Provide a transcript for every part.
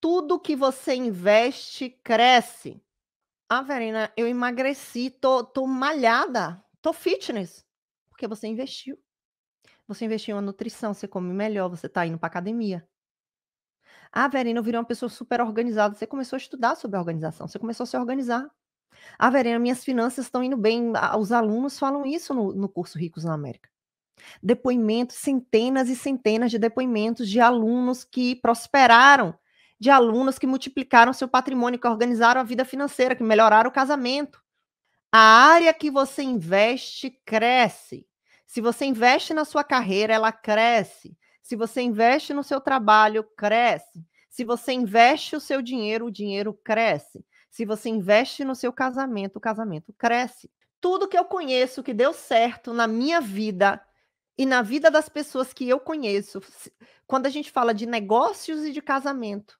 tudo que você investe cresce. Ah, Verena, eu emagreci, tô, tô malhada, tô fitness. Porque você investiu. Você investiu em nutrição, você come melhor, você tá indo pra academia. Ah, Verena, eu virei uma pessoa super organizada. Você começou a estudar sobre organização, você começou a se organizar. Ah, Verena, minhas finanças estão indo bem. Os alunos falam isso no, no curso Ricos na América. Depoimentos, centenas e centenas de depoimentos de alunos que prosperaram de alunos que multiplicaram seu patrimônio, que organizaram a vida financeira, que melhoraram o casamento. A área que você investe cresce. Se você investe na sua carreira, ela cresce. Se você investe no seu trabalho, cresce. Se você investe o seu dinheiro, o dinheiro cresce. Se você investe no seu casamento, o casamento cresce. Tudo que eu conheço que deu certo na minha vida e na vida das pessoas que eu conheço, quando a gente fala de negócios e de casamento,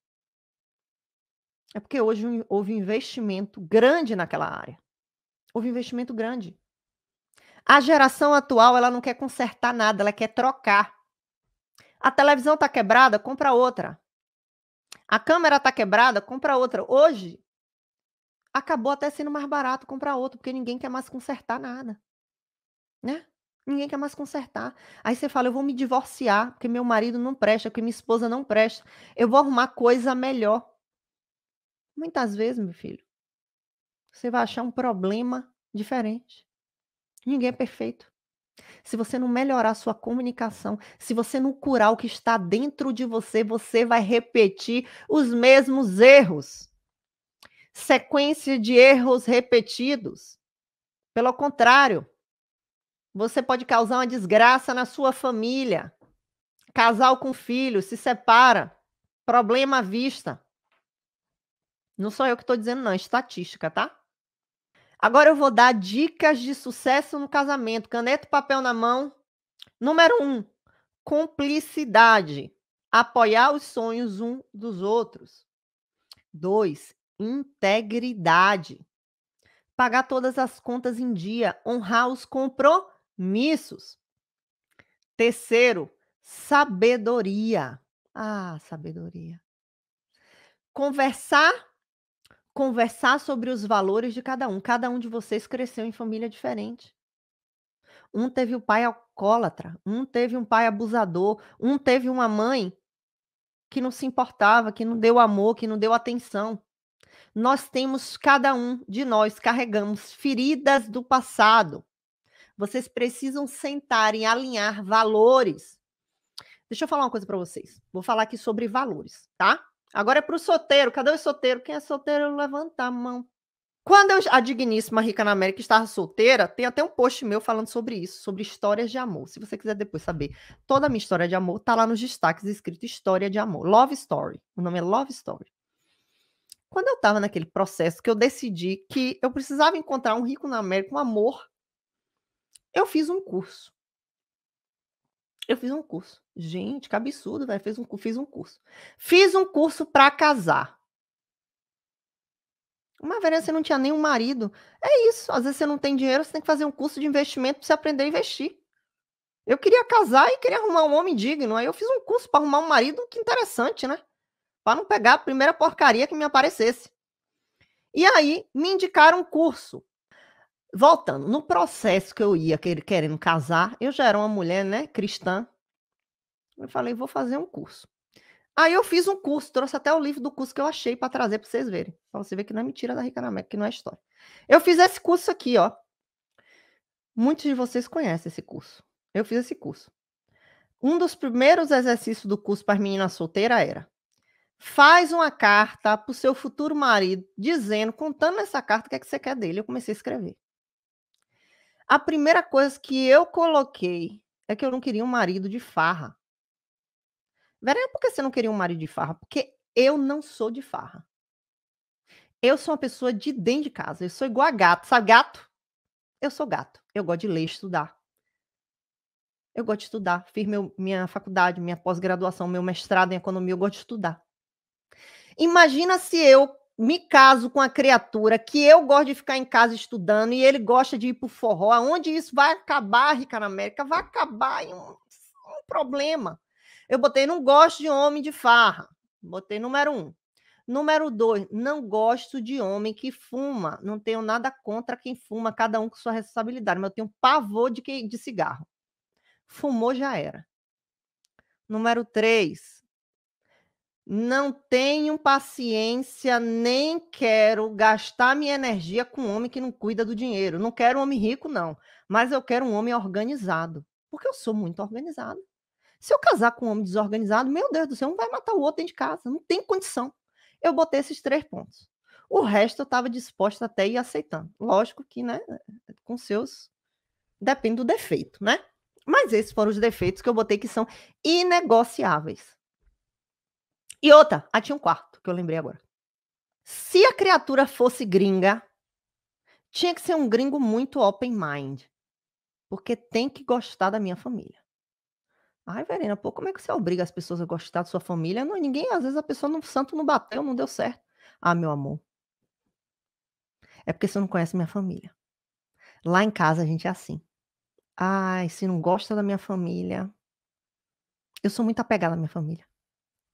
é porque hoje houve investimento grande naquela área. Houve investimento grande. A geração atual, ela não quer consertar nada, ela quer trocar. A televisão está quebrada, compra outra. A câmera está quebrada, compra outra. Hoje, acabou até sendo mais barato comprar outro, porque ninguém quer mais consertar nada. Né? Ninguém quer mais consertar. Aí você fala, eu vou me divorciar, porque meu marido não presta, porque minha esposa não presta. Eu vou arrumar coisa melhor. Muitas vezes, meu filho, você vai achar um problema diferente. Ninguém é perfeito. Se você não melhorar sua comunicação, se você não curar o que está dentro de você, você vai repetir os mesmos erros. Sequência de erros repetidos. Pelo contrário, você pode causar uma desgraça na sua família. Casal com filho, se separa, problema à vista. Não sou eu que estou dizendo, não, é estatística, tá? Agora eu vou dar dicas de sucesso no casamento. Caneta e papel na mão. Número um, cumplicidade. Apoiar os sonhos um dos outros. Dois, integridade. Pagar todas as contas em dia. Honrar os compromissos. Terceiro, sabedoria. Ah, sabedoria. Conversar conversar sobre os valores de cada um. Cada um de vocês cresceu em família diferente. Um teve o pai alcoólatra, um teve um pai abusador, um teve uma mãe que não se importava, que não deu amor, que não deu atenção. Nós temos, cada um de nós carregamos feridas do passado. Vocês precisam sentar e alinhar valores. Deixa eu falar uma coisa para vocês. Vou falar aqui sobre valores, tá? Agora é para o solteiro. Cadê o solteiro? Quem é solteiro, levanta a mão. Quando eu, a digníssima Rica na América estava solteira, tem até um post meu falando sobre isso, sobre histórias de amor. Se você quiser depois saber toda a minha história de amor, tá lá nos destaques escrito História de Amor. Love Story. O nome é Love Story. Quando eu estava naquele processo que eu decidi que eu precisava encontrar um rico na América, um amor, eu fiz um curso. Eu fiz um curso. Gente, que absurdo, velho. Fiz um, fiz um curso. Fiz um curso para casar. Uma vez você não tinha nenhum marido. É isso. Às vezes você não tem dinheiro, você tem que fazer um curso de investimento pra você aprender a investir. Eu queria casar e queria arrumar um homem digno. Aí eu fiz um curso para arrumar um marido, que interessante, né? Para não pegar a primeira porcaria que me aparecesse. E aí me indicaram um curso Voltando, no processo que eu ia querendo casar, eu já era uma mulher, né, cristã. Eu falei, vou fazer um curso. Aí eu fiz um curso, trouxe até o livro do curso que eu achei para trazer para vocês verem. Para você ver que não é mentira da Rica na que não é história. Eu fiz esse curso aqui, ó. Muitos de vocês conhecem esse curso. Eu fiz esse curso. Um dos primeiros exercícios do curso para meninas solteiras era: faz uma carta para o seu futuro marido, dizendo, contando nessa carta o que, é que você quer dele. Eu comecei a escrever. A primeira coisa que eu coloquei é que eu não queria um marido de farra. Verena, é por que você não queria um marido de farra? Porque eu não sou de farra. Eu sou uma pessoa de dentro de casa. Eu sou igual a gato. Sabe gato? Eu sou gato. Eu gosto de ler, estudar. Eu gosto de estudar. Fiz meu, minha faculdade, minha pós-graduação, meu mestrado em economia. Eu gosto de estudar. Imagina se eu me caso com a criatura que eu gosto de ficar em casa estudando e ele gosta de ir para o forró, aonde isso vai acabar, Rica na América? Vai acabar em um, um, problema. Eu botei, não gosto de homem de farra. Botei número um. Número dois, não gosto de homem que fuma. Não tenho nada contra quem fuma, cada um com sua responsabilidade, mas eu tenho pavor de, que, de cigarro. Fumou já era. Número três, não tenho paciência, nem quero gastar minha energia com um homem que não cuida do dinheiro. Não quero um homem rico, não. Mas eu quero um homem organizado. Porque eu sou muito organizado. Se eu casar com um homem desorganizado, meu Deus do céu, um vai matar o outro dentro de casa. Não tem condição. Eu botei esses três pontos. O resto eu estava disposta até ir aceitando. Lógico que, né, com seus. Depende do defeito, né? Mas esses foram os defeitos que eu botei que são inegociáveis. E outra, ah, tinha um quarto, que eu lembrei agora. Se a criatura fosse gringa, tinha que ser um gringo muito open mind. Porque tem que gostar da minha família. Ai, Verena, pô, como é que você obriga as pessoas a gostar da sua família? Não, ninguém, às vezes a pessoa, não, santo não bateu, não deu certo. Ah, meu amor. É porque você não conhece minha família. Lá em casa a gente é assim. Ai, se não gosta da minha família. Eu sou muito apegada à minha família.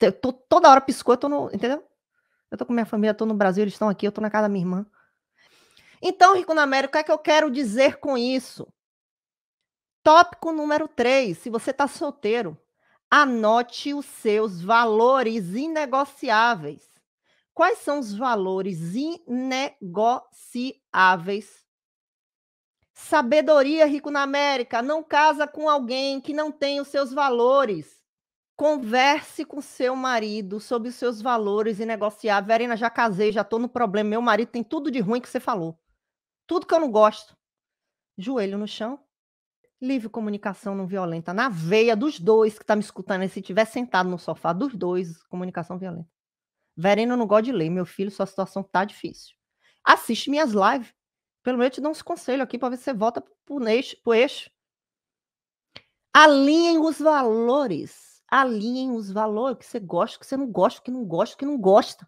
Eu tô, toda hora piscou, eu tô no. Entendeu? Eu tô com minha família, tô no Brasil, eles estão aqui, eu tô na casa da minha irmã. Então, Rico na América, o que é que eu quero dizer com isso? Tópico número 3. Se você está solteiro, anote os seus valores inegociáveis. Quais são os valores inegociáveis? Sabedoria rico na América não casa com alguém que não tem os seus valores Converse com seu marido sobre os seus valores e negociar. Verena, já casei, já estou no problema. Meu marido tem tudo de ruim que você falou. Tudo que eu não gosto. Joelho no chão. Livre comunicação não violenta. Na veia dos dois que tá me escutando. E se tiver sentado no sofá dos dois, comunicação violenta. Verena, eu não gosto de ler. Meu filho, sua situação tá difícil. Assiste minhas lives. Pelo menos eu te dou uns conselhos aqui para ver se você volta para o Pro eixo. Alinhem os valores alinhem os valores, que você gosta, que você não gosta, que não gosta, que não gosta.